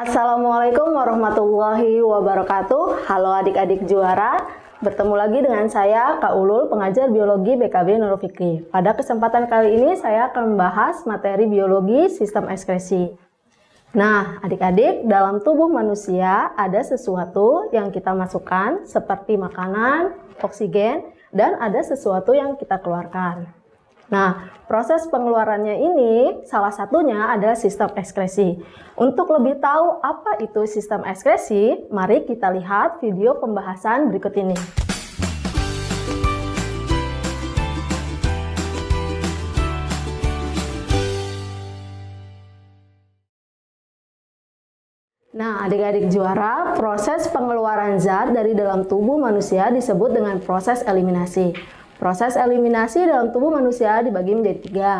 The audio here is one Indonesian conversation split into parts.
Assalamualaikum warahmatullahi wabarakatuh. Halo adik-adik juara. Bertemu lagi dengan saya Kak Ulul, pengajar biologi BKB Neurofikri. Pada kesempatan kali ini saya akan membahas materi biologi sistem ekskresi. Nah, adik-adik, dalam tubuh manusia ada sesuatu yang kita masukkan seperti makanan, oksigen, dan ada sesuatu yang kita keluarkan. Nah, proses pengeluarannya ini salah satunya adalah sistem ekskresi. Untuk lebih tahu apa itu sistem ekskresi, mari kita lihat video pembahasan berikut ini. Nah, adik-adik juara, proses pengeluaran zat dari dalam tubuh manusia disebut dengan proses eliminasi. Proses eliminasi dalam tubuh manusia dibagi menjadi tiga.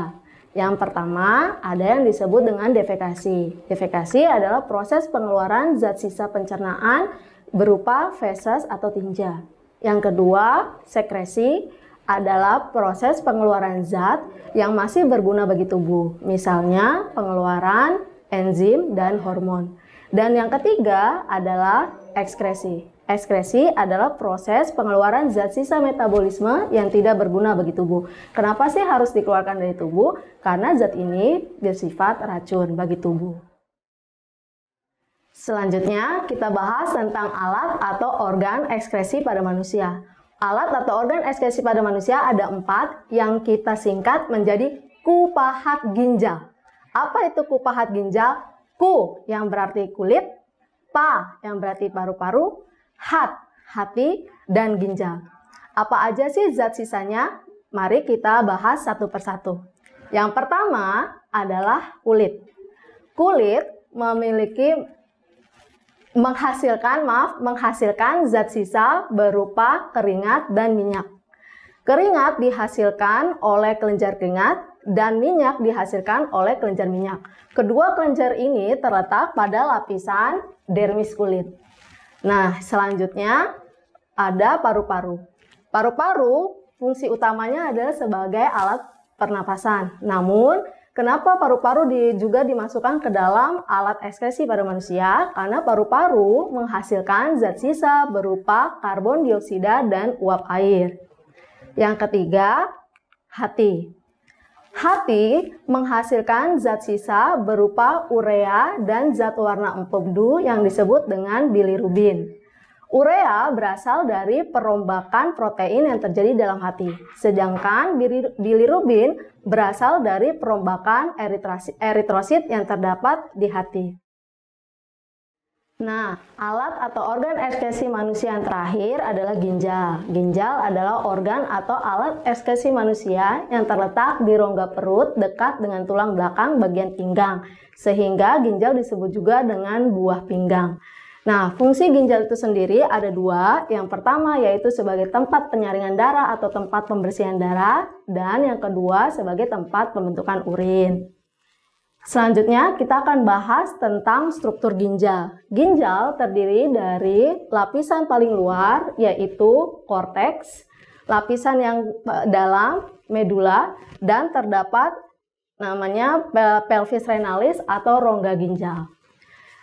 Yang pertama, ada yang disebut dengan defekasi. Defekasi adalah proses pengeluaran zat sisa pencernaan berupa feses atau tinja. Yang kedua, sekresi adalah proses pengeluaran zat yang masih berguna bagi tubuh, misalnya pengeluaran enzim dan hormon. Dan yang ketiga adalah ekskresi. Ekskresi adalah proses pengeluaran zat sisa metabolisme yang tidak berguna bagi tubuh. Kenapa sih harus dikeluarkan dari tubuh? Karena zat ini bersifat racun bagi tubuh. Selanjutnya, kita bahas tentang alat atau organ ekskresi pada manusia. Alat atau organ ekskresi pada manusia ada empat yang kita singkat menjadi kupahat ginjal. Apa itu kupahat ginjal? Ku yang berarti kulit, pa yang berarti paru-paru, heart, hati, dan ginjal. Apa aja sih zat sisanya? Mari kita bahas satu persatu. Yang pertama adalah kulit. Kulit memiliki menghasilkan, maaf, menghasilkan zat sisa berupa keringat dan minyak. Keringat dihasilkan oleh kelenjar keringat dan minyak dihasilkan oleh kelenjar minyak. Kedua kelenjar ini terletak pada lapisan dermis kulit. Nah, selanjutnya ada paru-paru. Paru-paru fungsi utamanya adalah sebagai alat pernapasan. Namun, kenapa paru-paru di, juga dimasukkan ke dalam alat ekskresi pada manusia? Karena paru-paru menghasilkan zat sisa berupa karbon dioksida dan uap air. Yang ketiga, hati. Hati menghasilkan zat sisa berupa urea dan zat warna empedu yang disebut dengan bilirubin. Urea berasal dari perombakan protein yang terjadi dalam hati, sedangkan bilirubin berasal dari perombakan eritrosit yang terdapat di hati. Nah, alat atau organ ekskresi manusia yang terakhir adalah ginjal. Ginjal adalah organ atau alat ekskresi manusia yang terletak di rongga perut dekat dengan tulang belakang bagian pinggang, sehingga ginjal disebut juga dengan buah pinggang. Nah, fungsi ginjal itu sendiri ada dua. Yang pertama yaitu sebagai tempat penyaringan darah atau tempat pembersihan darah, dan yang kedua sebagai tempat pembentukan urin. Selanjutnya, kita akan bahas tentang struktur ginjal. Ginjal terdiri dari lapisan paling luar, yaitu korteks, lapisan yang eh, dalam, medula, dan terdapat namanya pelvis renalis atau rongga ginjal.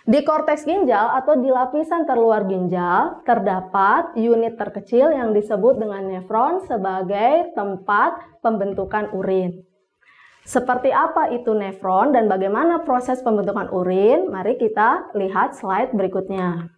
Di korteks ginjal atau di lapisan terluar ginjal terdapat unit terkecil yang disebut dengan nefron sebagai tempat pembentukan urin. Seperti apa itu nefron dan bagaimana proses pembentukan urin? Mari kita lihat slide berikutnya.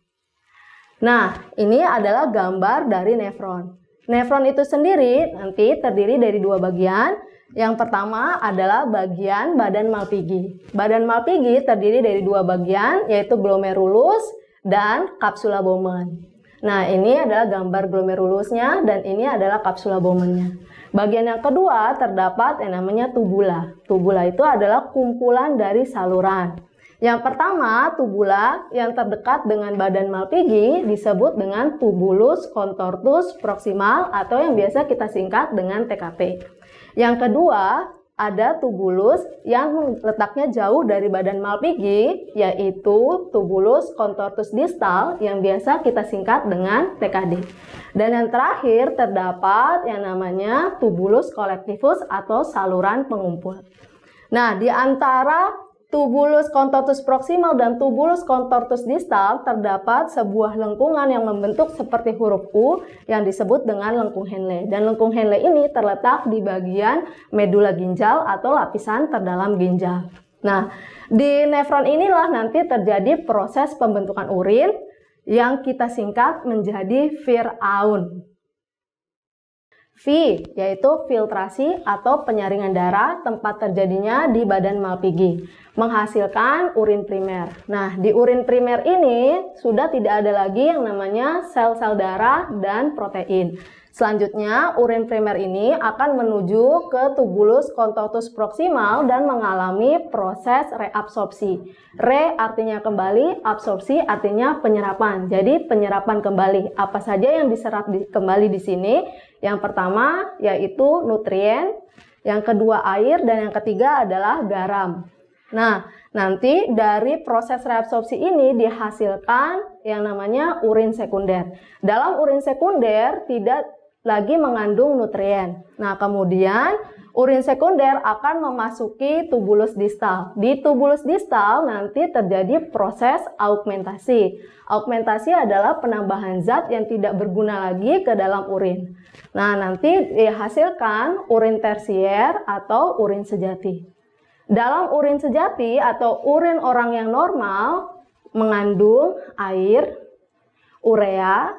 Nah, ini adalah gambar dari nefron. Nefron itu sendiri nanti terdiri dari dua bagian. Yang pertama adalah bagian badan malpighi. Badan malpighi terdiri dari dua bagian, yaitu glomerulus dan kapsula Bowman. Nah, ini adalah gambar glomerulusnya dan ini adalah kapsula Bowmannya. Bagian yang kedua terdapat yang namanya tubula. Tubula itu adalah kumpulan dari saluran. Yang pertama, tubula yang terdekat dengan badan malpighi disebut dengan tubulus contortus proximal atau yang biasa kita singkat dengan TKP. Yang kedua, ada tubulus yang letaknya jauh dari badan malpighi, yaitu tubulus contortus distal yang biasa kita singkat dengan TKD. Dan yang terakhir terdapat yang namanya tubulus kolektifus atau saluran pengumpul. Nah, di antara Tubulus contortus proximal dan tubulus contortus distal terdapat sebuah lengkungan yang membentuk seperti huruf U yang disebut dengan lengkung Henle. Dan lengkung Henle ini terletak di bagian medula ginjal atau lapisan terdalam ginjal. Nah, di nefron inilah nanti terjadi proses pembentukan urin yang kita singkat menjadi Firaun. V, yaitu filtrasi atau penyaringan darah tempat terjadinya di badan Malpighi, menghasilkan urin primer. Nah, di urin primer ini sudah tidak ada lagi yang namanya sel-sel darah dan protein. Selanjutnya, urin primer ini akan menuju ke tubulus contortus proximal dan mengalami proses reabsorpsi. Re artinya kembali, absorpsi artinya penyerapan. Jadi penyerapan kembali. Apa saja yang diserap di, kembali di sini? Yang pertama yaitu nutrien, yang kedua air, dan yang ketiga adalah garam. Nah, nanti dari proses reabsorpsi ini dihasilkan yang namanya urin sekunder. Dalam urin sekunder tidak lagi mengandung nutrien. Nah, kemudian urin sekunder akan memasuki tubulus distal. Di tubulus distal nanti terjadi proses augmentasi. Augmentasi adalah penambahan zat yang tidak berguna lagi ke dalam urin. Nah, nanti dihasilkan urin tersier atau urin sejati. Dalam urin sejati atau urin orang yang normal mengandung air, urea,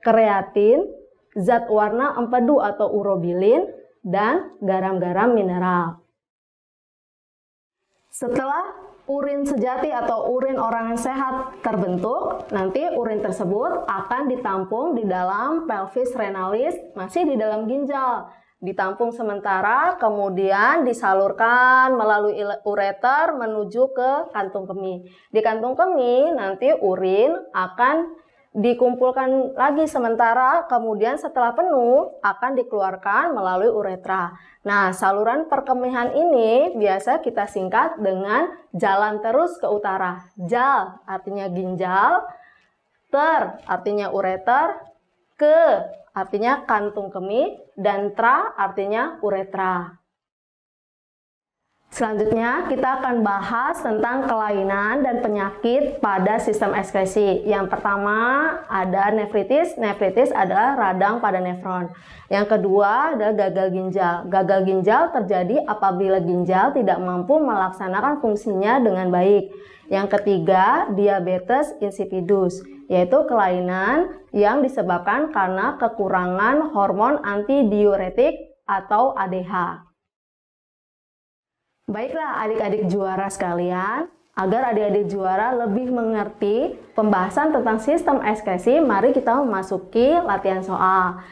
kreatin, zat warna empedu atau urobilin, dan garam-garam mineral. Setelah urin sejati atau urin orang yang sehat terbentuk, nanti urin tersebut akan ditampung di dalam pelvis renalis, masih di dalam ginjal. Ditampung sementara, kemudian disalurkan melalui ureter menuju ke kantung kemih. Di kantung kemih, nanti urin akan dikumpulkan lagi sementara kemudian setelah penuh akan dikeluarkan melalui uretra. Nah, saluran perkemihan ini biasa kita singkat dengan jalan terus ke utara. Jal artinya ginjal, ter artinya ureter, ke artinya kantung kemih dan tra artinya uretra. Selanjutnya, kita akan bahas tentang kelainan dan penyakit pada sistem ekskresi. Yang pertama ada nefritis. Nefritis adalah radang pada nefron. Yang kedua ada gagal ginjal. Gagal ginjal terjadi apabila ginjal tidak mampu melaksanakan fungsinya dengan baik. Yang ketiga, diabetes insipidus, yaitu kelainan yang disebabkan karena kekurangan hormon antidiuretik atau ADH. Baiklah adik-adik juara sekalian, agar adik-adik juara lebih mengerti pembahasan tentang sistem ekskresi, mari kita memasuki latihan soal.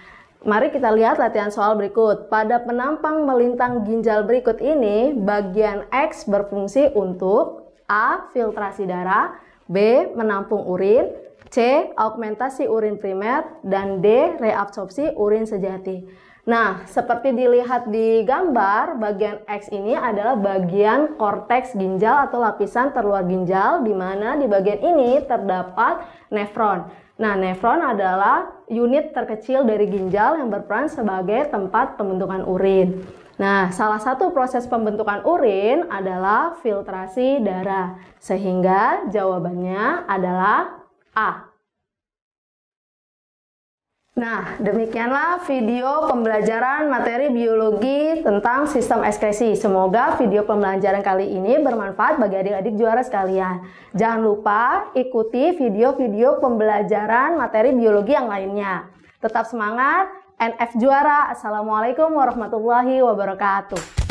Mari kita lihat latihan soal berikut. Pada penampang melintang ginjal berikut ini, bagian X berfungsi untuk A. Filtrasi darah B. Menampung urin C. Augmentasi urin primer dan D. Reabsorpsi urin sejati. Nah, seperti dilihat di gambar, bagian X ini adalah bagian korteks ginjal atau lapisan terluar ginjal, di mana di bagian ini terdapat nefron. Nah, nefron adalah unit terkecil dari ginjal yang berperan sebagai tempat pembentukan urin. Nah, salah satu proses pembentukan urin adalah filtrasi darah, sehingga jawabannya adalah A. Nah, demikianlah video pembelajaran materi biologi tentang sistem ekskresi. Semoga video pembelajaran kali ini bermanfaat bagi adik-adik juara sekalian. Jangan lupa ikuti video-video pembelajaran materi biologi yang lainnya. Tetap semangat, NF juara. Assalamualaikum warahmatullahi wabarakatuh.